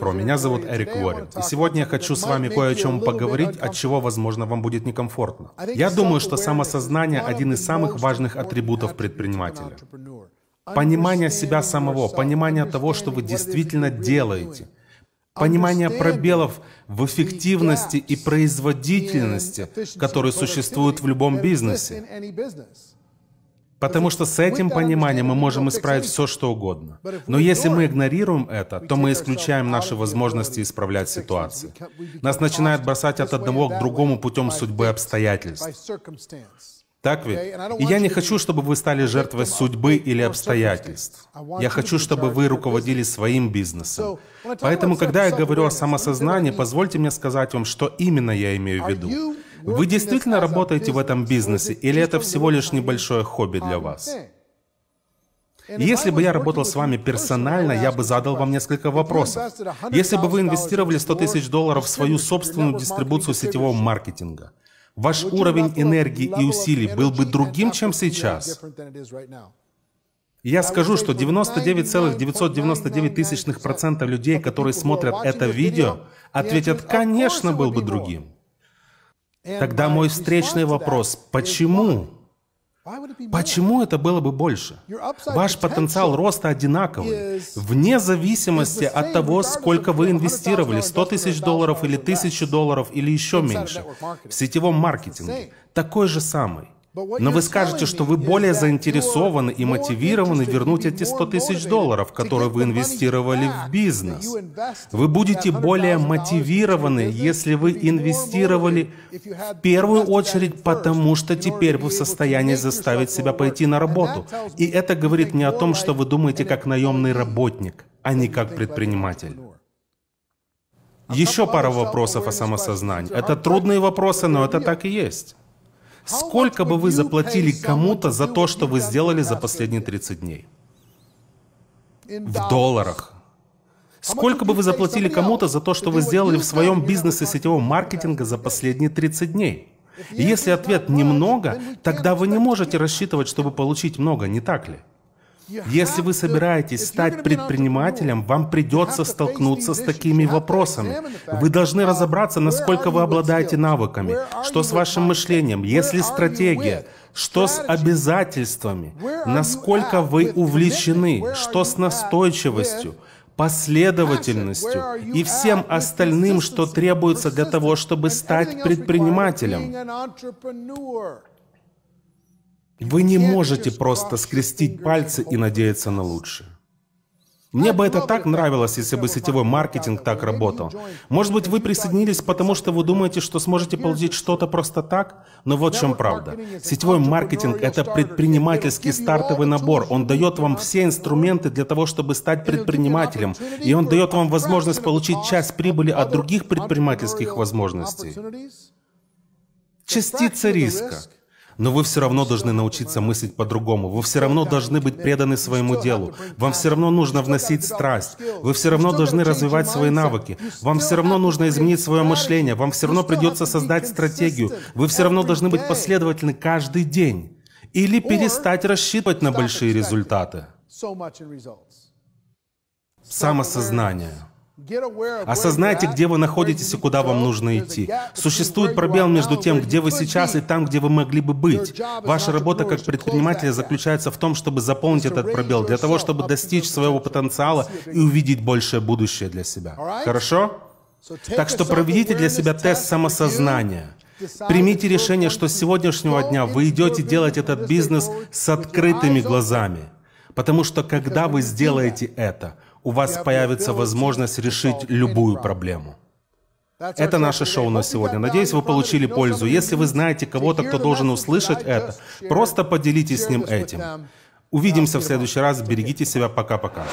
Про. Меня зовут Эрик Вори. И сегодня я хочу с вами кое о чем поговорить, от чего, возможно, вам будет некомфортно. Я думаю, что самосознание – один из самых важных атрибутов предпринимателя. Понимание себя самого, понимание того, что вы действительно делаете, понимание пробелов в эффективности и производительности, которые существуют в любом бизнесе. Потому что с этим пониманием мы можем исправить все, что угодно. Но если мы игнорируем это, то мы исключаем наши возможности исправлять ситуации. Нас начинают бросать от одного к другому путем судьбы обстоятельств. Так ведь? И я не хочу, чтобы вы стали жертвой судьбы или обстоятельств. Я хочу, чтобы вы руководили своим бизнесом. Поэтому, когда я говорю о самосознании, позвольте мне сказать вам, что именно я имею в виду. Вы действительно работаете в этом бизнесе, или это всего лишь небольшое хобби для вас? Если бы я работал с вами персонально, я бы задал вам несколько вопросов. Если бы вы инвестировали 100 тысяч долларов в свою собственную дистрибуцию сетевого маркетинга, ваш уровень энергии и усилий был бы другим, чем сейчас? Я скажу, что 99,999% людей, которые смотрят это видео, ответят, конечно, был бы другим. Тогда мой встречный вопрос – почему? Почему это было бы больше? Ваш потенциал роста одинаковый, вне зависимости от того, сколько вы инвестировали, 100 тысяч долларов или 1000 долларов или еще меньше, в сетевом маркетинге, такой же самый. Но вы скажете, что вы более заинтересованы и мотивированы вернуть эти 100 тысяч долларов, которые вы инвестировали в бизнес. Вы будете более мотивированы, если вы инвестировали в первую очередь, потому что теперь вы в состоянии заставить себя пойти на работу. И это говорит не о том, что вы думаете как наемный работник, а не как предприниматель. Еще пара вопросов о самосознании. Это трудные вопросы, но это так и есть. Сколько бы вы заплатили кому-то за то, что вы сделали за последние 30 дней? В долларах. Сколько бы вы заплатили кому-то за то, что вы сделали в своем бизнесе сетевого маркетинга за последние 30 дней? если ответ «немного», тогда вы не можете рассчитывать, чтобы получить много, не так ли? Если вы собираетесь стать предпринимателем, вам придется столкнуться с такими вопросами. Вы должны разобраться, насколько вы обладаете навыками, что с вашим мышлением, есть ли стратегия, что с обязательствами, насколько вы увлечены, что с настойчивостью, последовательностью и всем остальным, что требуется для того, чтобы стать предпринимателем. Вы не можете просто скрестить пальцы и надеяться на лучшее. Мне бы это так нравилось, если бы сетевой маркетинг так работал. Может быть, вы присоединились, потому что вы думаете, что сможете получить что-то просто так? Но вот в чем правда. Сетевой маркетинг – это предпринимательский стартовый набор. Он дает вам все инструменты для того, чтобы стать предпринимателем. И он дает вам возможность получить часть прибыли от других предпринимательских возможностей. Частица риска – но вы все равно должны научиться мыслить по-другому. Вы все равно должны быть преданы своему делу. Вам все равно нужно вносить страсть. Вы все равно должны развивать свои навыки. Вам все равно нужно изменить свое мышление. Вам все равно придется создать стратегию. Вы все равно должны быть последовательны каждый день. Или перестать рассчитывать на большие результаты. Самосознание – Осознайте, где вы находитесь и куда вам нужно идти. Существует пробел между тем, где вы сейчас и там, где вы могли бы быть. Ваша работа как предпринимателя заключается в том, чтобы заполнить этот пробел, для того, чтобы достичь своего потенциала и увидеть большее будущее для себя. Хорошо? Так что проведите для себя тест самосознания. Примите решение, что с сегодняшнего дня вы идете делать этот бизнес с открытыми глазами. Потому что когда вы сделаете это, у вас появится возможность решить любую проблему. Это наше шоу на сегодня. Надеюсь, вы получили пользу. Если вы знаете кого-то, кто должен услышать это, просто поделитесь с ним этим. Увидимся в следующий раз. Берегите себя. Пока-пока.